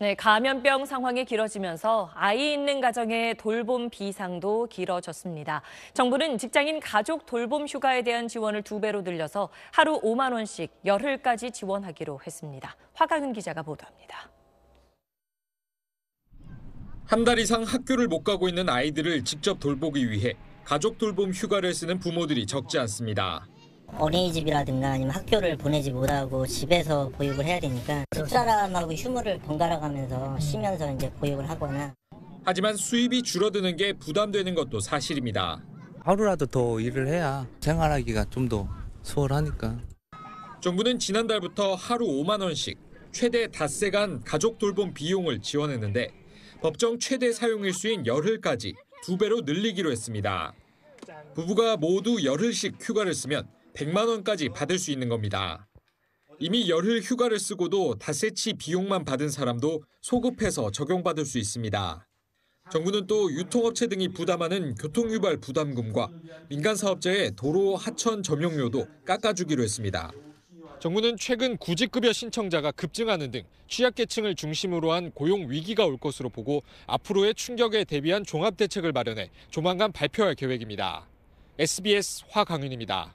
네, 감염병 상황이 길어지면서 아이 있는 가정의 돌봄 비상도 길어졌습니다. 정부는 직장인 가족 돌봄 휴가에 대한 지원을 두 배로 늘려서 하루 5만 원씩 열흘까지 지원하기로 했습니다. 화강은 기자가 보도합니다. 한 달 이상 학교를 못 가고 있는 아이들을 직접 돌보기 위해 가족 돌봄 휴가를 쓰는 부모들이 적지 않습니다. 어린이집이라든가 아니면 학교를 보내지 못하고 집에서 보육을 해야 되니까 집사람하고 휴무를 번갈아 가면서 쉬면서 이제 보육을 하거나 하지만 수입이 줄어드는 게 부담되는 것도 사실입니다. 하루라도 더 일을 해야 생활하기가 좀 더 수월하니까. 정부는 지난달부터 하루 5만 원씩 최대 닷새간 가족 돌봄 비용을 지원했는데 법정 최대 사용일수인 열흘까지 두 배로 늘리기로 했습니다. 부부가 모두 열흘씩 휴가를 쓰면 100만 원까지 받을 수 있는 겁니다. 이미 열흘 휴가를 쓰고도 다세치 비용만 받은 사람도 소급해서 적용받을 수 있습니다. 정부는 또 유통업체 등이 부담하는 교통유발 부담금과 민간사업자의 도로 하천 점용료도 깎아주기로 했습니다. 정부는 최근 구직급여 신청자가 급증하는 등 취약계층을 중심으로 한 고용 위기가 올 것으로 보고 앞으로의 충격에 대비한 종합대책을 마련해 조만간 발표할 계획입니다. SBS 화강윤입니다.